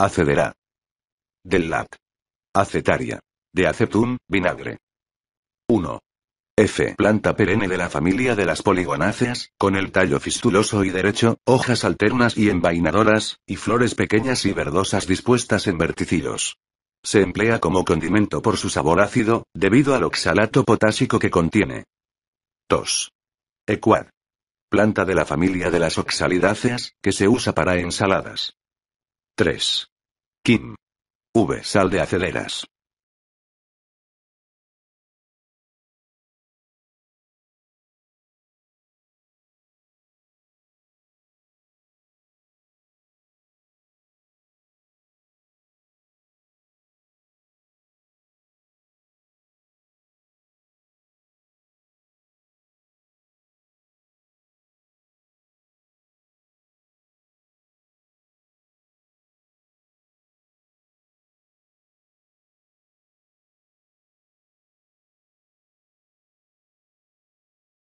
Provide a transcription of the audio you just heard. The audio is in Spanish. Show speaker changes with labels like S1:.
S1: acedera Del lat. Acetaria. De acetum, vinagre. 1. F. Planta perenne de la familia de las poligonáceas, con el tallo fistuloso y derecho, hojas alternas y envainadoras, y flores pequeñas y verdosas dispuestas en verticilos. Se emplea como condimento por su sabor ácido, debido al oxalato potásico que contiene. 2. Ecuad. Planta de la familia de las oxalidáceas, que se usa para ensaladas. 3. Kim. V. Sal de aceleras.